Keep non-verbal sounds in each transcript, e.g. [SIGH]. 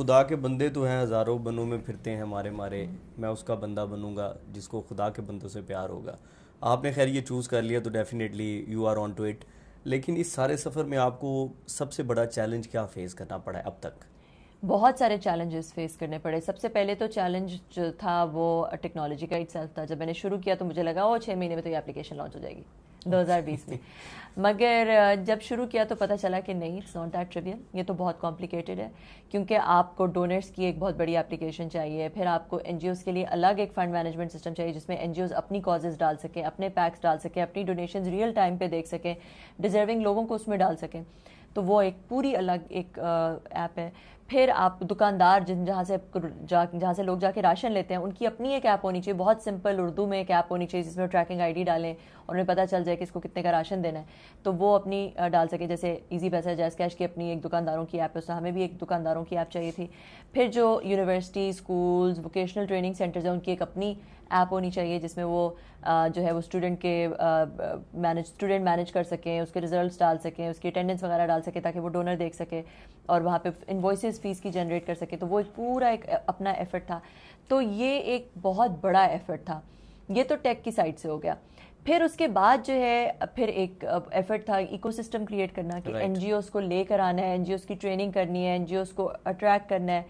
खुदा के बंदे तो हैं हज़ारों बनों में फिरते हैं हमारे मारे मैं उसका बंदा बनूंगा जिसको खुदा के बंदों से प्यार होगा आपने खैर ये चूज़ कर लिया तो definitely you are on to it लेकिन इस सारे सफ़र में आपको सबसे बड़ा चैलेंज क्या फेस करना पड़ा है अब तक बहुत सारे चैलेंजेस फेस करने पड़े सबसे पहले तो चैलेंज जो था वो टेक्नोलॉजी का इट था जब मैंने शुरू किया तो मुझे लगा वो छः महीने में तो ये एप्लीकेशन लॉन्च हो जाएगी 2020 में [LAUGHS] मगर जब शुरू किया तो पता चला कि नहीं इट्स नॉट दैट ट्रिवियल ये तो बहुत कॉम्प्लिकेटेड है क्योंकि आपको डोनर्स की एक बहुत बड़ी एप्लीकेशन चाहिए फिर आपको एन के लिए अलग एक फंड मैनेजमेंट सिस्टम चाहिए जिसमें एन अपनी कॉजेज डाल सकें अपने पैक्स डाल सकें अपनी डोनेशन रियल टाइम पर देख सकें डिजर्विंग लोगों को उसमें डाल सकें तो वो एक पूरी अलग एक ऐप है फिर आप दुकानदार जिन जहाँ से जा जहाँ से लोग जाके राशन लेते हैं उनकी अपनी एक ऐप होनी चाहिए बहुत सिंपल उर्दू में एक ऐप होनी चाहिए जिसमें ट्रैकिंग आईडी डालें और उन्हें पता चल जाए कि इसको कितने का राशन देना है तो वो अपनी डाल सके जैसे ईजी पैसा जैस कैश की अपनी एक दुकानदारों की ऐप है उसमें हमें भी एक दुकानदारों की ऐप चाहिए थी फिर जो university schools vocational training centres हैं उनकी एक अपनी ऐप होनी चाहिए जिसमें वो जो है वो स्टूडेंट के मैनेज स्टूडेंट मैनेज कर सकें उसके रिजल्ट्स डाल सकें उसकी अटेंडेंस वगैरह डाल सकें ताकि वो डोनर देख सके और वहाँ पे इन्वॉइस फीस की जनरेट कर सके तो वो पूरा एक अपना एफर्ट था तो ये एक बहुत बड़ा एफर्ट था ये तो टेक की साइड से हो गया फिर उसके बाद जो है फिर एक एफर्ट था इकोसिस्टम क्रिएट करना कि एन right. को लेकर आना है एन की ट्रेनिंग करनी है एन को अट्रैक्ट करना है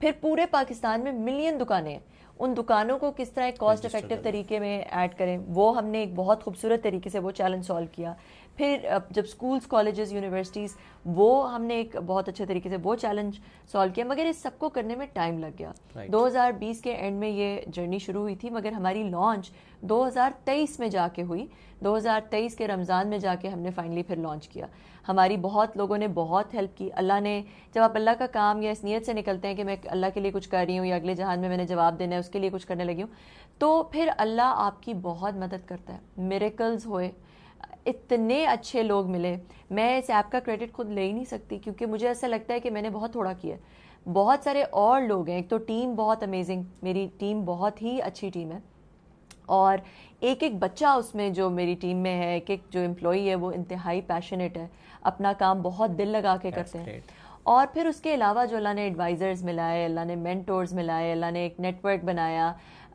फिर पूरे पाकिस्तान में मिलियन दुकानें उन दुकानों को किस तरह एक कॉस्ट इफेक्टिव तरीके में ऐड करें वो हमने एक बहुत खूबसूरत तरीके से वो चैलेंज सॉल्व किया फिर जब स्कूल्स कॉलेजेस यूनिवर्सिटीज़ वो हमने एक बहुत अच्छे तरीके से वो चैलेंज सॉल्व किया मगर इस सबको करने में टाइम लग गया right. 2020 के एंड में ये जर्नी शुरू हुई थी मगर हमारी लॉन्च 2023 में जाके हुई 2023 के रमज़ान में जाके हमने फाइनली फिर लॉन्च किया हमारी बहुत लोगों ने बहुत हेल्प की अल्लाह ने जब आप अल्लाह का काम या इस नीयत से निकलते हैं कि मैं अल्लाह के लिए कुछ कर रही हूँ या अगले जहान में मैंने जवाब देना है उसके लिए कुछ करने लगी हूँ तो फिर अल्लाह आपकी बहुत मदद करता है मेरेकल्स होए इतने अच्छे लोग मिले मैं इस ऐप का क्रेडिट खुद ले ही नहीं सकती क्योंकि मुझे ऐसा लगता है कि मैंने बहुत थोड़ा किया बहुत सारे और लोग हैं एक तो टीम बहुत अमेजिंग मेरी टीम बहुत ही अच्छी टीम है और एक एक बच्चा उसमें जो मेरी टीम में है एक एक जो एम्प्लॉई है वो इंतहाई पैशनेट है अपना काम बहुत दिल लगा के That's करते हैं और फिर उसके अलावा जो अल्लाह ने एडवाइज़र्स मिलाए अल्लाह ने मैंटोर्स मिलाए अल्लाह ने एक नेटवर्क बनाया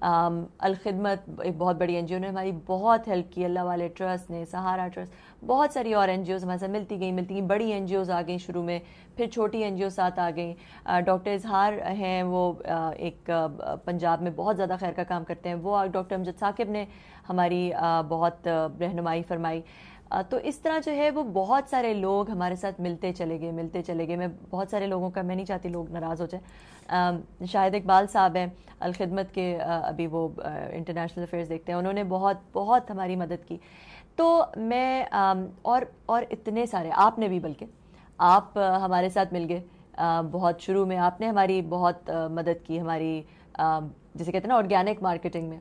अलखदमत एक बहुत बड़ी एन ने हमारी बहुत हेल्प की अल्लाह वाले ट्रस्ट ने सहारा ट्रस्ट बहुत सारी और एन हमारे साथ मिलती गई मिलती गई बड़ी एन आ गई शुरू में फिर छोटी एन साथ आ गई डॉक्टर इजहार हैं वो एक पंजाब में बहुत ज़्यादा खैर का काम करते हैं वो डॉक्टर अमजद साकिब ने हमारी बहुत रहनुमाई फरमाई तो इस तरह जो है वो बहुत सारे लोग हमारे साथ मिलते चले गए मिलते चले गए मैं बहुत सारे लोगों का मैं नहीं चाहती लोग नाराज़ हो जाए शाहिद इकबाल साहब हैं अलखदमत के अभी वो इंटरनेशनल अफेयर्स देखते हैं उन्होंने बहुत बहुत हमारी मदद की तो मैं और और इतने सारे आपने भी बल्कि आप हमारे साथ मिल गए बहुत शुरू में आपने हमारी बहुत मदद की हमारी जैसे कहते हैं ना ऑर्गेनिक मार्केटिंग में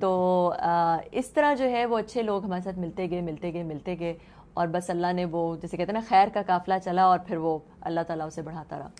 तो इस तरह जो है वो अच्छे लोग हमारे साथ मिलते गए मिलते गए मिलते गए और बस अल्लाह ने वो जैसे कहते हैं ना खैर का काफिला चला और फिर वो अल्लाह ताला उसे बढ़ाता रहा